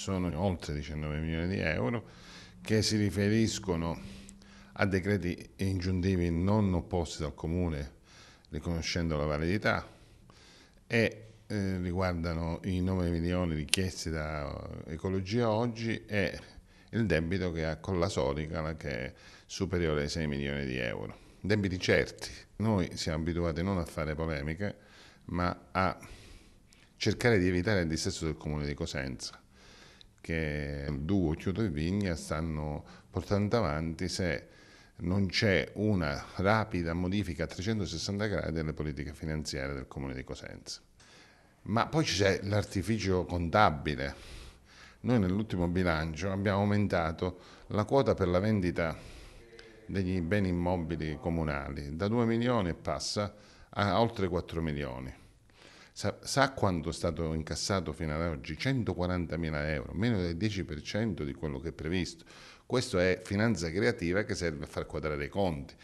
sono oltre 19 milioni di euro, che si riferiscono a decreti ingiuntivi non opposti dal Comune riconoscendo la validità e eh, riguardano i 9 milioni richiesti da eh, Ecologia Oggi e il debito che ha con la Solica, che è superiore ai 6 milioni di euro. Debiti certi, noi siamo abituati non a fare polemiche ma a cercare di evitare il dissesto del Comune di Cosenza che Duo, Chiudo e Vigna stanno portando avanti se non c'è una rapida modifica a 360 gradi delle politiche finanziarie del Comune di Cosenza. Ma poi c'è l'artificio contabile. Noi nell'ultimo bilancio abbiamo aumentato la quota per la vendita degli beni immobili comunali da 2 milioni e passa a oltre 4 milioni. Sa, sa quanto è stato incassato fino ad oggi? 140.000 euro, meno del 10% di quello che è previsto. Questo è finanza creativa che serve a far quadrare i conti.